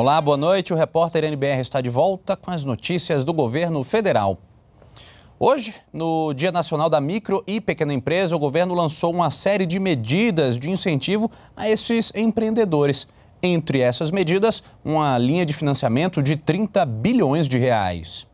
Olá, boa noite. O repórter NBR está de volta com as notícias do governo federal. Hoje, no Dia Nacional da Micro e Pequena Empresa, o governo lançou uma série de medidas de incentivo a esses empreendedores. Entre essas medidas, uma linha de financiamento de 30 bilhões de reais.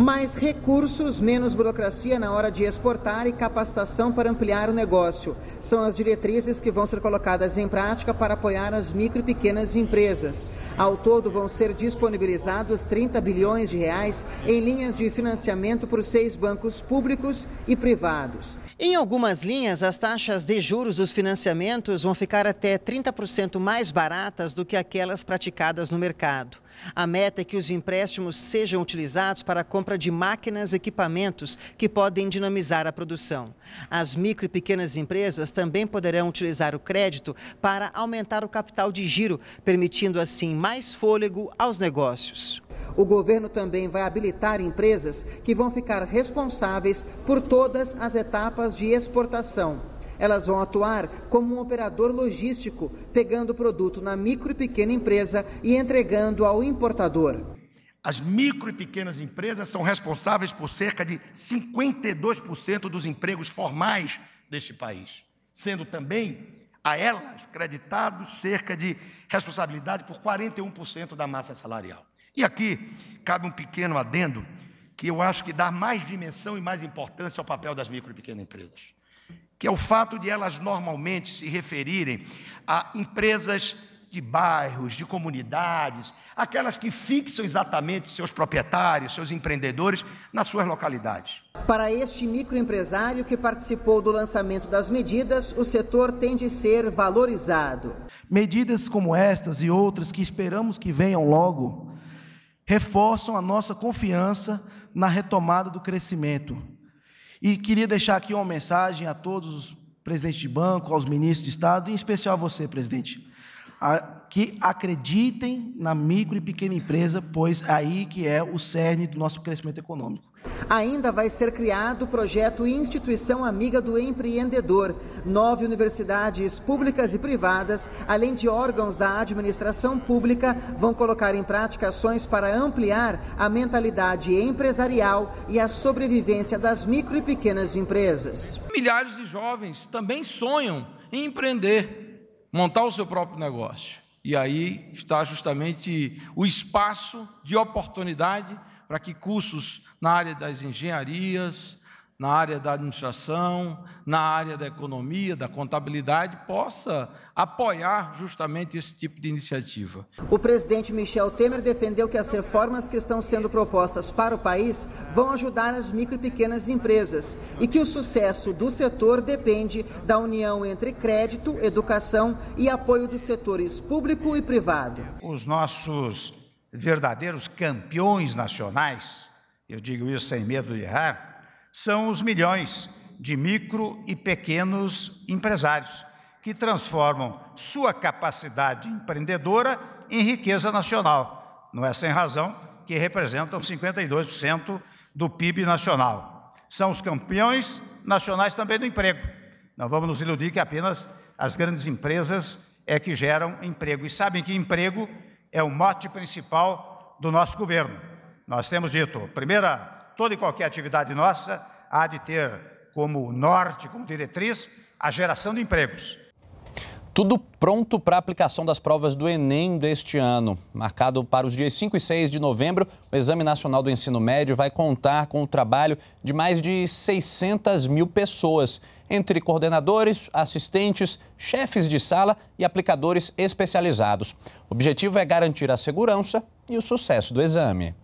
Mais recursos, menos burocracia na hora de exportar e capacitação para ampliar o negócio. São as diretrizes que vão ser colocadas em prática para apoiar as micro e pequenas empresas. Ao todo, vão ser disponibilizados 30 bilhões de reais em linhas de financiamento por seis bancos públicos e privados. Em algumas linhas, as taxas de juros dos financiamentos vão ficar até 30% mais baratas do que aquelas praticadas no mercado. A meta é que os empréstimos sejam utilizados para a compra de máquinas e equipamentos que podem dinamizar a produção. As micro e pequenas empresas também poderão utilizar o crédito para aumentar o capital de giro, permitindo assim mais fôlego aos negócios. O governo também vai habilitar empresas que vão ficar responsáveis por todas as etapas de exportação elas vão atuar como um operador logístico, pegando o produto na micro e pequena empresa e entregando ao importador. As micro e pequenas empresas são responsáveis por cerca de 52% dos empregos formais deste país, sendo também a elas creditados cerca de responsabilidade por 41% da massa salarial. E aqui cabe um pequeno adendo que eu acho que dá mais dimensão e mais importância ao papel das micro e pequenas empresas que é o fato de elas normalmente se referirem a empresas de bairros, de comunidades, aquelas que fixam exatamente seus proprietários, seus empreendedores nas suas localidades. Para este microempresário que participou do lançamento das medidas, o setor tem de ser valorizado. Medidas como estas e outras que esperamos que venham logo reforçam a nossa confiança na retomada do crescimento. E queria deixar aqui uma mensagem a todos os presidentes de banco, aos ministros de Estado, em especial a você, presidente, a, que acreditem na micro e pequena empresa, pois é aí que é o cerne do nosso crescimento econômico. Ainda vai ser criado o projeto Instituição Amiga do Empreendedor. Nove universidades públicas e privadas, além de órgãos da administração pública, vão colocar em prática ações para ampliar a mentalidade empresarial e a sobrevivência das micro e pequenas empresas. Milhares de jovens também sonham em empreender, montar o seu próprio negócio. E aí está justamente o espaço de oportunidade para que cursos na área das engenharias, na área da administração, na área da economia, da contabilidade, possa apoiar justamente esse tipo de iniciativa. O presidente Michel Temer defendeu que as reformas que estão sendo propostas para o país vão ajudar as micro e pequenas empresas e que o sucesso do setor depende da união entre crédito, educação e apoio dos setores público e privado. Os nossos verdadeiros campeões nacionais, eu digo isso sem medo de errar, são os milhões de micro e pequenos empresários que transformam sua capacidade empreendedora em riqueza nacional. Não é sem razão que representam 52% do PIB nacional. São os campeões nacionais também do emprego. Não vamos nos iludir que apenas as grandes empresas é que geram emprego. E sabem que emprego é o mote principal do nosso governo. Nós temos dito, primeira, toda e qualquer atividade nossa há de ter como norte, como diretriz, a geração de empregos. Tudo pronto para a aplicação das provas do Enem deste ano. Marcado para os dias 5 e 6 de novembro, o Exame Nacional do Ensino Médio vai contar com o trabalho de mais de 600 mil pessoas, entre coordenadores, assistentes, chefes de sala e aplicadores especializados. O objetivo é garantir a segurança e o sucesso do exame.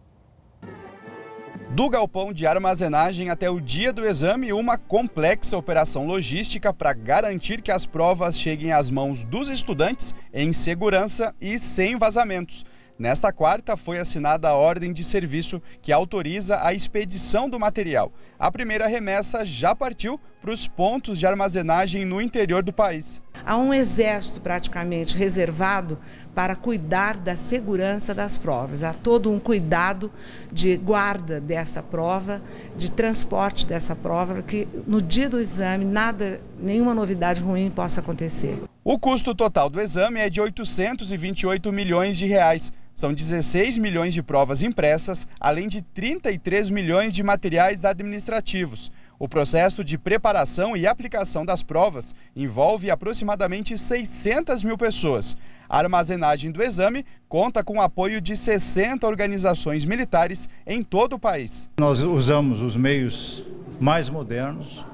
Do galpão de armazenagem até o dia do exame, uma complexa operação logística para garantir que as provas cheguem às mãos dos estudantes em segurança e sem vazamentos. Nesta quarta, foi assinada a ordem de serviço que autoriza a expedição do material. A primeira remessa já partiu para os pontos de armazenagem no interior do país. Há um exército praticamente reservado para cuidar da segurança das provas. Há todo um cuidado de guarda dessa prova, de transporte dessa prova, que no dia do exame nada, nenhuma novidade ruim possa acontecer. O custo total do exame é de 828 milhões de reais. São 16 milhões de provas impressas, além de 33 milhões de materiais administrativos. O processo de preparação e aplicação das provas envolve aproximadamente 600 mil pessoas. A armazenagem do exame conta com o apoio de 60 organizações militares em todo o país. Nós usamos os meios mais modernos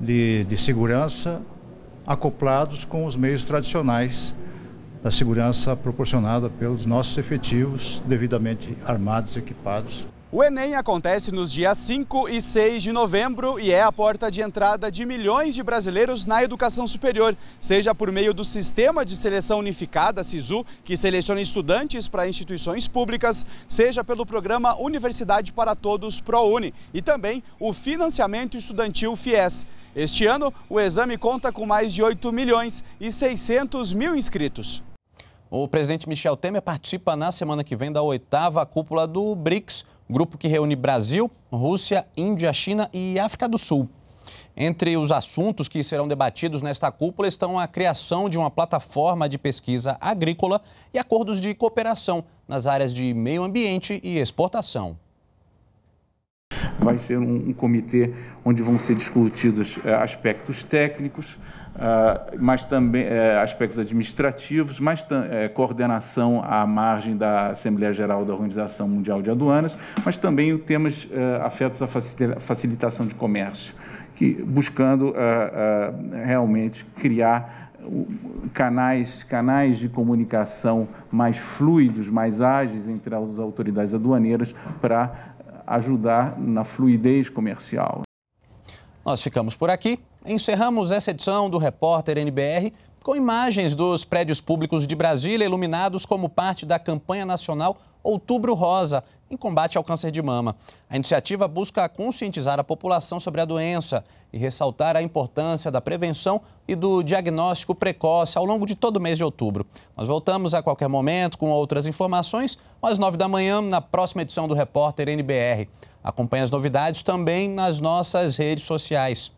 de, de segurança, acoplados com os meios tradicionais da segurança proporcionada pelos nossos efetivos devidamente armados e equipados. O Enem acontece nos dias 5 e 6 de novembro e é a porta de entrada de milhões de brasileiros na educação superior, seja por meio do Sistema de Seleção Unificada, SISU, que seleciona estudantes para instituições públicas, seja pelo programa Universidade para Todos ProUni e também o financiamento estudantil FIES. Este ano, o exame conta com mais de 8 milhões e 600 mil inscritos. O presidente Michel Temer participa na semana que vem da oitava cúpula do BRICS grupo que reúne Brasil, Rússia, Índia, China e África do Sul. Entre os assuntos que serão debatidos nesta cúpula estão a criação de uma plataforma de pesquisa agrícola e acordos de cooperação nas áreas de meio ambiente e exportação. Vai ser um, um comitê onde vão ser discutidos eh, aspectos técnicos, ah, mas também é, aspectos administrativos, mais é, eh, coordenação à margem da Assembleia Geral da Organização Mundial de Aduanas, mas também temas é, eh, afetos à facilitação de comércio, que buscando ah, ah, realmente criar canais canais de comunicação mais fluidos, mais ágeis entre as autoridades aduaneiras para ajudar na fluidez comercial. Nós ficamos por aqui. Encerramos essa edição do Repórter NBR com imagens dos prédios públicos de Brasília iluminados como parte da campanha nacional Outubro Rosa, em combate ao câncer de mama. A iniciativa busca conscientizar a população sobre a doença e ressaltar a importância da prevenção e do diagnóstico precoce ao longo de todo o mês de outubro. Nós voltamos a qualquer momento com outras informações, às nove da manhã, na próxima edição do Repórter NBR. Acompanhe as novidades também nas nossas redes sociais.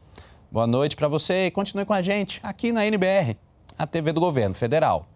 Boa noite para você e continue com a gente aqui na NBR, a TV do Governo Federal.